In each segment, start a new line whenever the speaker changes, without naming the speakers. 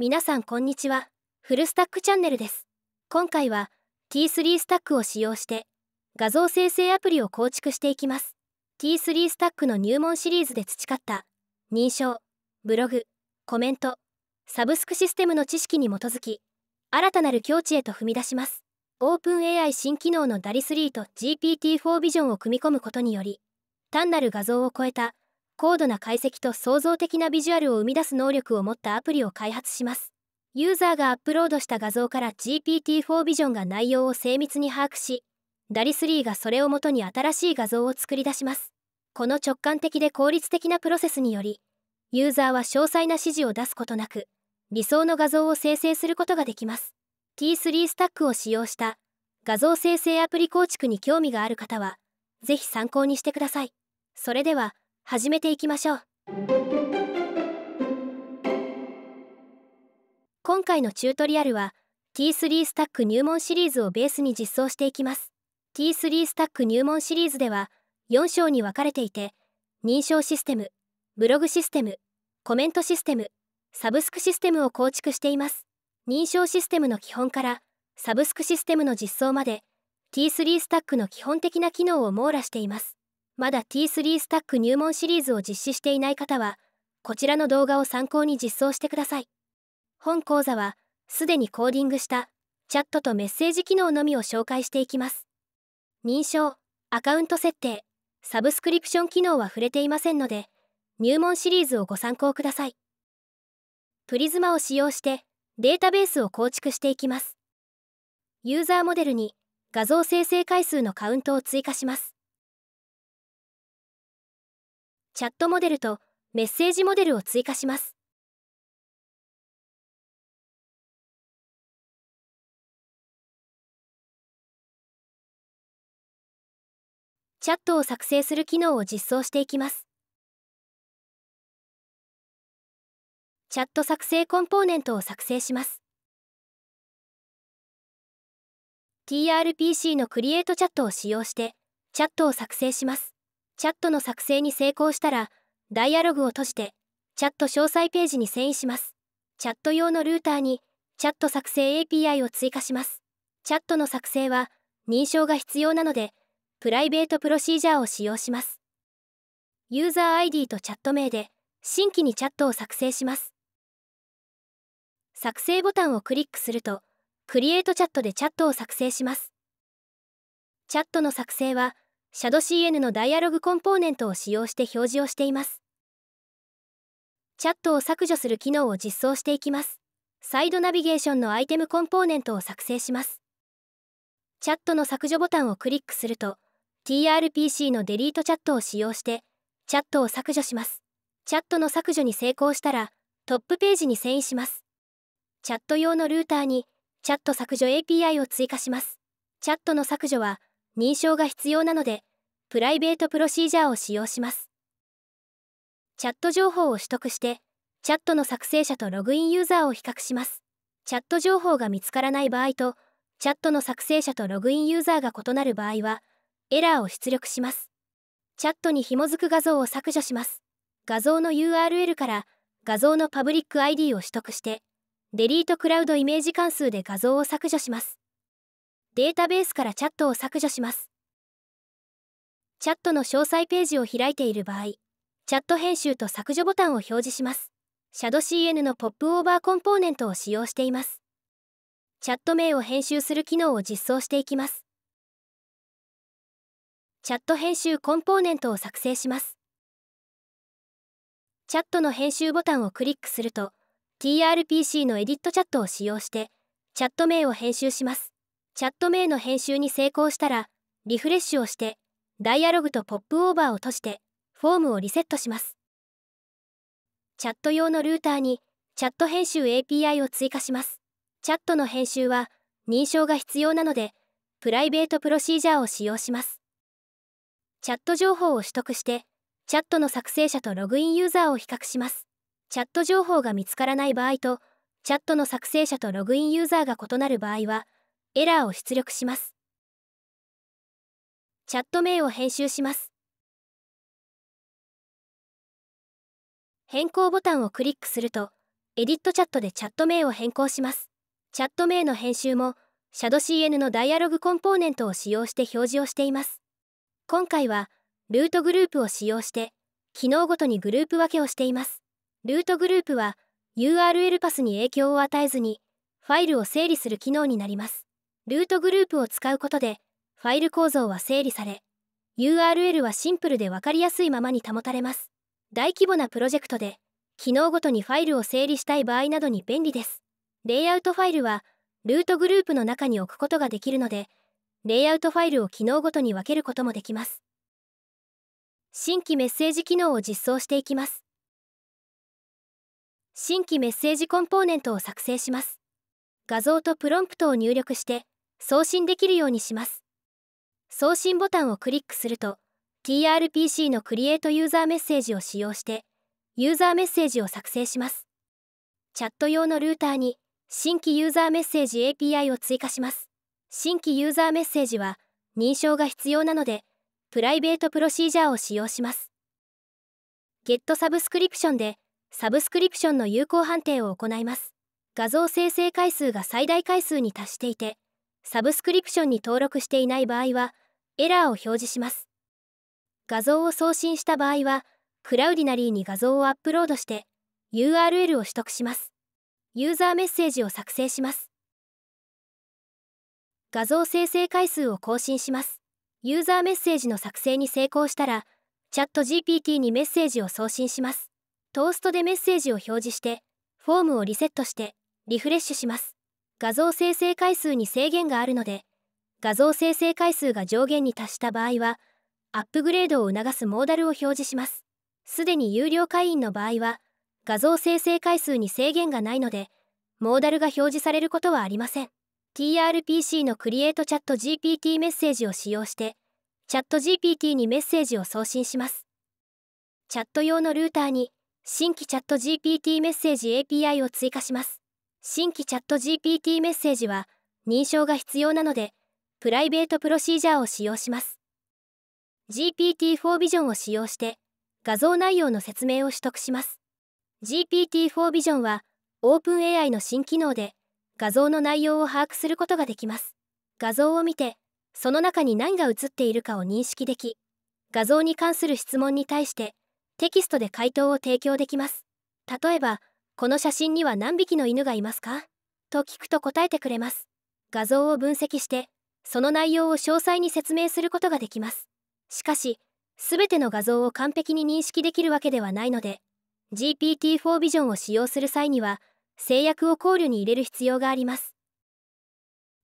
皆さんこんにちはフルスタックチャンネルです今回は T3 スタックを使用して画像生成アプリを構築していきます T3 スタックの入門シリーズで培った認証ブログコメントサブスクシステムの知識に基づき新たなる境地へと踏み出しますオープン AI 新機能の DALI3 と GPT-4 ビジョンを組み込むことにより単なる画像を超えた高度な解析と創造的なビジュアルを生み出す能力を持ったアプリを開発します。ユーザーがアップロードした画像から GPT-4 ビジョンが内容を精密に把握し、DALI3 がそれをもとに新しい画像を作り出します。この直感的で効率的なプロセスにより、ユーザーは詳細な指示を出すことなく、理想の画像を生成することができます。T3 スタックを使用した画像生成アプリ構築に興味がある方は、是非参考にしてください。それでは、始めていきましょう今回のチュートリアルは T3 スタック入門シリーズをベースに実装していきます T3 スタック入門シリーズでは4章に分かれていて認証システムブログシステムコメントシステムサブスクシステムを構築しています認証システムの基本からサブスクシステムの実装まで T3 スタックの基本的な機能を網羅していますまだ T3 スタック入門シリーズを実施していない方は、こちらの動画を参考に実装してください。本講座は、すでにコーディングしたチャットとメッセージ機能のみを紹介していきます。認証、アカウント設定、サブスクリプション機能は触れていませんので、入門シリーズをご参考ください。プリズマを使用してデータベースを構築していきます。ユーザーモデルに画像生成回数のカウントを追加します。
チャットモデルとメッセージモデルを追加します。チャットを作成する機能を実装していきます。チャット作成コンポーネント
を作成します。TRPC のクリエイトチャットを使用してチャットを作成します。チャットの作成に成功したら、ダイアログを閉じて、チャット詳細ページに遷移します。チャット用のルーターに、チャット作成 API を追加します。チャットの作成は、認証が必要なので、プライベートプロシージャーを使用します。ユーザー ID とチャット名で、新規にチャットを作成します。作成ボタンをクリックすると、クリエイトチャットでチャットを作成します。チャットの作成は、シャド d c n のダイアログコンポーネントを使用して表示をしています。チャットを削除する機能を実装していきます。サイドナビゲーションのアイテムコンポーネントを作成します。チャットの削除ボタンをクリックすると、TRPC のデリートチャットを使用して、チャットを削除します。チャットの削除に成功したら、トップページに遷移します。チャット用のルーターに、チャット削除 API を追加します。チャットの削除は、認証が必要なので、プライベートプロシージャーを使用しますチャット情報を取得してチャットの作成者とログインユーザーを比較しますチャット情報が見つからない場合とチャットの作成者とログインユーザーが異なる場合はエラーを出力しますチャットに紐づく画像を削除します画像の URL から画像のパブリック ID を取得してデリートクラウドイメージ関数で画像を削除しますデータベースからチャットを削除しますチャットの詳細ページを開いている場合、チャット編集と削除ボタンを表示します。シャド d c n のポップオーバーコンポーネントを使用しています。チャット名を編集する機能を実装していきます。チャット編集コンポーネントを作成します。チャットの編集ボタンをクリックすると、TRPC のエディットチャットを使用して、チャット名を編集します。チャット名の編集に成功したら、リフレッシュをして、ダイアログとポップオーバーを閉じて、フォームをリセットします。チャット用のルーターに、チャット編集 API を追加します。チャットの編集は、認証が必要なので、プライベートプロシージャーを使用します。チャット情報を取得して、チャットの作成者とログインユーザーを比較します。チャット情報が見つからない場合と、チャットの作成者とログインユーザーが異なる場合は、エラーを出力します。チャット名を編集します変更ボタンをクリックするとエディットチャットでチャット名を変更しますチャット名の編集も ShadowCN のダイアログコンポーネントを使用して表示をしています今回はルートグループを使用して機能ごとにグループ分けをしていますルートグループは URL パスに影響を与えずにファイルを整理する機能になりますルートグループを使うことでファイル構造は整理され URL はシンプルで分かりやすいままに保たれます大規模なプロジェクトで機能ごとにファイルを整理したい場合などに便利ですレイアウトファイルはルートグループの中に置くことができるのでレイアウトファイルを機能ごとに分けることもできます新規メッセージ機能を実装していきます新規メッセージコンポーネントを作成します画像とプロンプトを入力して送信できるようにします送信ボタンをクリックすると TRPC のクリエイトユーザーメッセージを使用してユーザーメッセージを作成しますチャット用のルーターに新規ユーザーメッセージ API を追加します新規ユーザーメッセージは認証が必要なのでプライベートプロシージャーを使用します Get サブスクリプションでサブスクリプションの有効判定を行います画像生成回数が最大回数に達していてサブスクリプションに登録していない場合は、エラーを表示します。画像を送信した場合は、クラウディナリーに画像をアップロードして、URL を取得します。ユーザーメッセージを作成します。画像生成回数を更新します。ユーザーメッセージの作成に成功したら、チャット GPT にメッセージを送信します。トーストでメッセージを表示して、フォームをリセットして、リフレッシュします。画像生成回数に制限があるので画像生成回数が上限に達した場合はアップグレードを促すモーダルを表示しますすでに有料会員の場合は画像生成回数に制限がないのでモーダルが表示されることはありません TRPC のクリエイトチャット GPT メッセージを使用してチャット GPT にメッセージを送信しますチャット用のルーターに新規チャット GPT メッセージ API を追加します新規チャット GPT メッセージは認証が必要なのでプライベートプロシージャーを使用します GPT-4 ビジョンを使用して画像内容の説明を取得します GPT-4 ビジョンは OpenAI の新機能で画像の内容を把握することができます画像を見てその中に何が写っているかを認識でき画像に関する質問に対してテキストで回答を提供できます例えばこの写真には何匹の犬がいますかと聞くと答えてくれます画像を分析してその内容を詳細に説明することができますしかし全ての画像を完璧に認識できるわけではないので GPT-4 ビジョンを使用する際には制約を考慮に入れる必要があります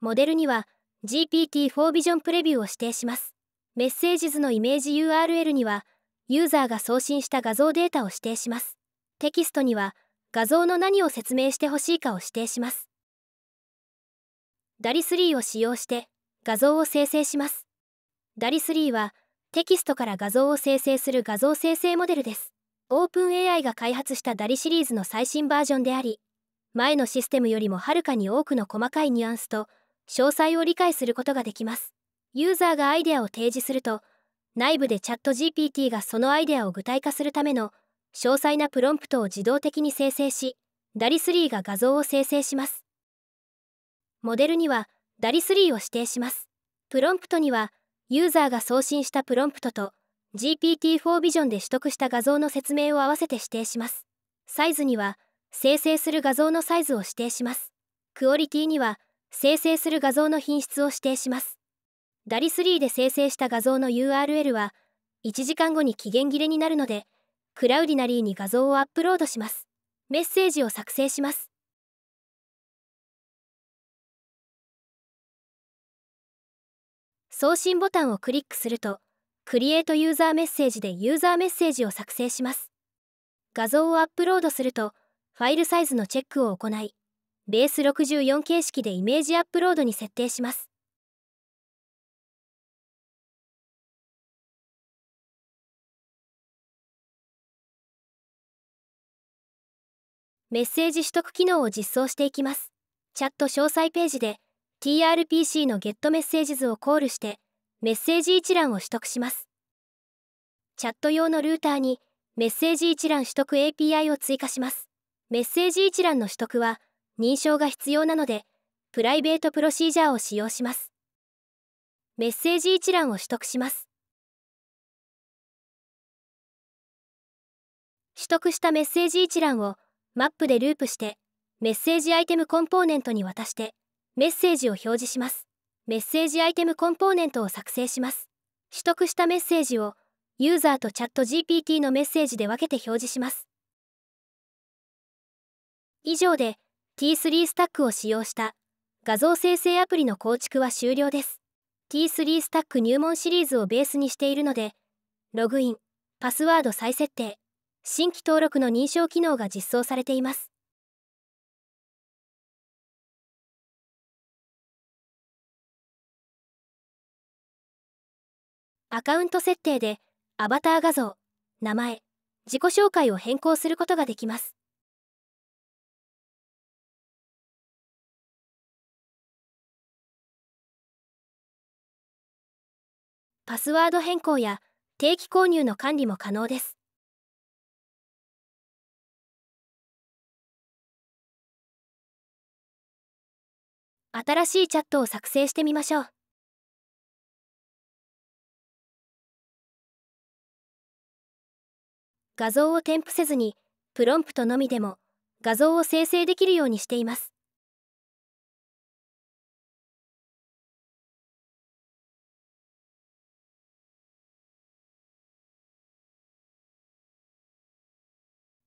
モデルには GPT-4 ビジョンプレビューを指定しますメッセージ図のイメージ URL にはユーザーが送信した画像データを指定しますテキストには画像の何を説明してほしいかを指定します DALI3 を使用して画像を生成します DALI3 はテキストから画像を生成する画像生成モデルですオープン AI が開発した DALI シリーズの最新バージョンであり前のシステムよりもはるかに多くの細かいニュアンスと詳細を理解することができますユーザーがアイデアを提示すると内部でチャット GPT がそのアイデアを具体化するための詳細なプロンプトを自動的に生成し DALI3 が画像を生成しますモデルには DALI3 を指定しますプロンプトにはユーザーが送信したプロンプトと GPT-4 ビジョンで取得した画像の説明を合わせて指定しますサイズには生成する画像のサイズを指定しますクオリティには生成する画像の品質を指定します DALI3 で生成した画像の URL は1時間後に期限切れになるのでクラウディナリーに画像をアップロードします。メッセージを作成します。送信ボタンをクリックすると、クリエイトユーザーメッセージでユーザーメッセージを作成します。画像をアップロードすると、ファイルサイズのチェックを行い、ベース64形式でイメージアップロードに設定します。メッセージ取得機能を実装していきます。チャット詳細ページで TRPC のゲットメッセージ図をコールしてメッセージ一覧を取得します。チャット用のルーターにメッセージ一覧取得 API を追加します。メッセージ一覧の取得は認証が必要なのでプライベートプロシージャーを使用します。メッセージ一覧を取得します。取得したメッセージ一覧をマップでループしてメッセージアイテムコンポーネントに渡してメッセージを表示しますメッセージアイテムコンポーネントを作成します取得したメッセージをユーザーとチャット GPT のメッセージで分けて表示します以上で T3 スタックを使用した画像生成アプリの構築は終了です T3 スタック入門シリーズをベースにしているのでログインパスワード再設定新規登録の認証機能が実装されています
アカウント設定でアバター画像名前自己紹介を変更することができますパスワード変更や定期購入の管理も可能です新しいチャットを作成してみましょう。画像を添付せずにプロンプトのみでも画像を生成できるようにしています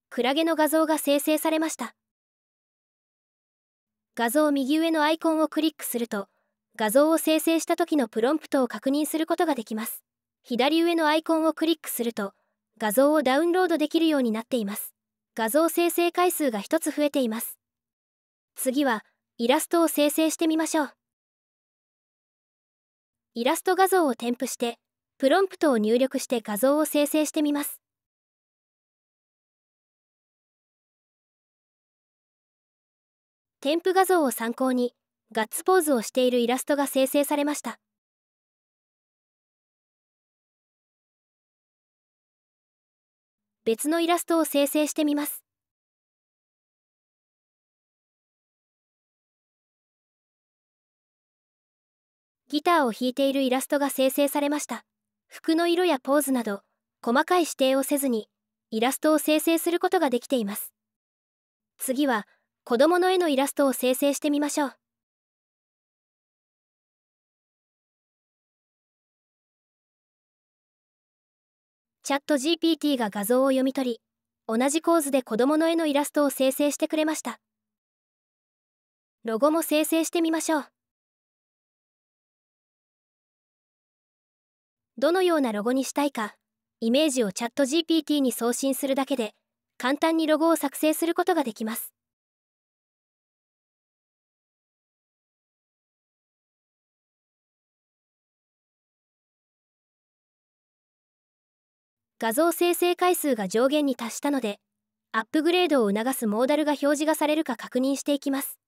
クラゲの画像が生成されました画像右上のアイコンをクリックすると画像を生成した時のプロンプトを確認することができます左上のアイコンをクリックすると画像をダウンロードできるようになっています画像生成回数が1つ増えています次はイラストを生成してみましょうイラスト画像を添付してプロンプトを入力して画像を生成してみます
添付画像を参考にガッツポーズをしているイラストが生成されました別のイラストを生成してみます
ギターを弾いているイラストが生成されました服の色やポーズなど細かい指定をせずにイラストを生成することができています次は子供の絵のイラ
ストを生成してみましょう。チャット GPT が画像を
読み取り、同じ構図で子供の絵のイラストを生成してくれました。ロゴも生成してみましょう。どのようなロゴにしたいか、イメージをチャット GPT に送信するだけで、簡単にロゴを作成することができます。画像生成回数が上限に達したのでアップグレードを促すモーダルが表示がされるか確認していきます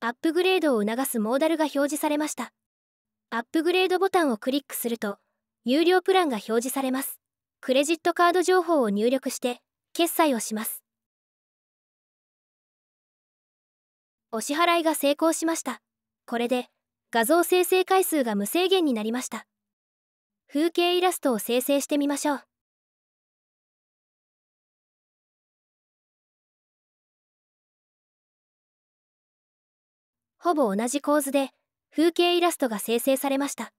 アップグレードを促すモーダルが表示されましたアップグレードボタンをクリックすると有料プランが表示されますクレジットカード情報を入力して決済をしますお支払いが成功しましたこれで画像生成回数が無制限になりました風景イラストを生成してみましょう。
ほぼ同じ構図で風景イラストが生成されました。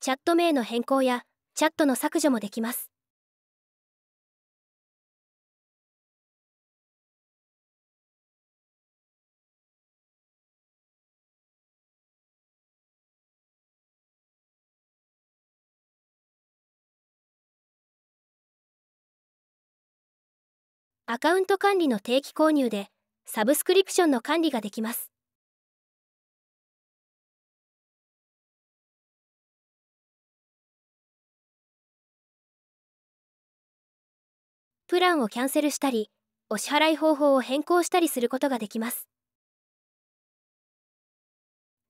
チャット名の変更やチャットの削除もできます。アカウント管理の定期購入でサブスクリプションの管理ができます。
プランをキャンセルしたり、お支払い方法を変更したりすることができます。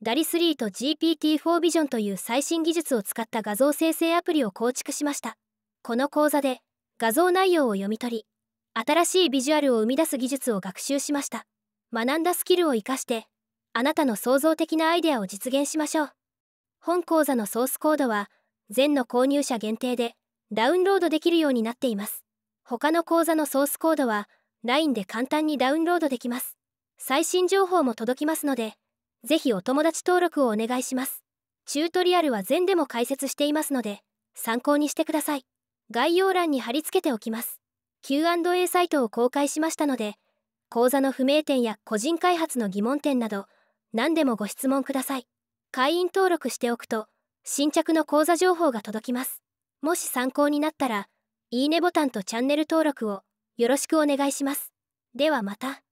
DALI3 と GPT-4 ビジョンという最新技術を使った画像生成アプリを構築しました。この講座で画像内容を読み取り、新しいビジュアルを生み出す技術を学習しました学んだスキルを生かしてあなたの創造的なアイデアを実現しましょう本講座のソースコードは全の購入者限定でダウンロードできるようになっています他の講座のソースコードは LINE で簡単にダウンロードできます最新情報も届きますのでぜひお友達登録をお願いしますチュートリアルは全でも解説していますので参考にしてください概要欄に貼り付けておきます Q&A サイトを公開しましたので講座の不明点や個人開発の疑問点など何でもご質問ください会員登録しておくと新着の講座情報が届きますもし参考になったらいいねボタンとチャンネル登録をよろしくお願いしますではまた